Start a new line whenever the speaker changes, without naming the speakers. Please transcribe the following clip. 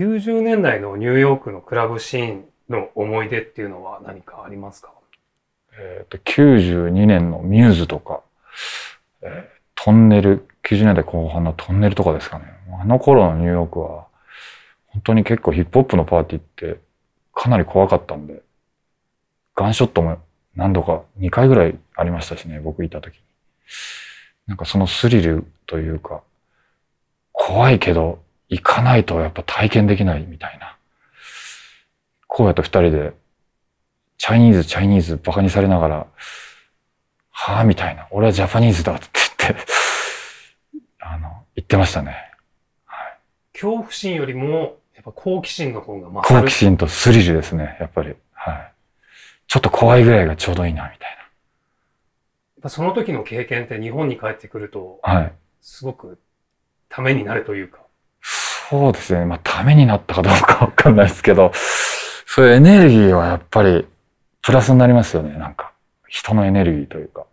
90年代のニューヨークのクラブシーンの思い出っていうのは何かありますかえ
っ、と、92年のミューズと
か、えー、
トンネル、90年代後半のトンネルとかですかね。あの頃のニューヨークは、本当に結構ヒップホップのパーティーってかなり怖かったんで、ガンショットも何度か2回ぐらいありましたしね、僕いた時に。なんかそのスリルというか、怖いけど行かないとやっぱ体験できないみたいな。こやっと二人で、チャイニーズ、チャイニーズ、馬鹿にされながら、はぁ、みたいな。俺はジャパニーズだって言って あの、言ってましたね。
はい、恐怖心よりも、やっぱ好奇心の方が勝
る。好奇心とスリルですね、やっぱり。はい。ちょっと怖いぐらいがちょうどい
いな、みたいな。やっぱその時の経験って日本に帰ってくると、はい。すごくためになるというか。
そうですね。まあ、ためになったかどうかわかんないですけど、そういうエネルギーはやっぱり、プラスになりますよね。なんか、人のエネルギーというか。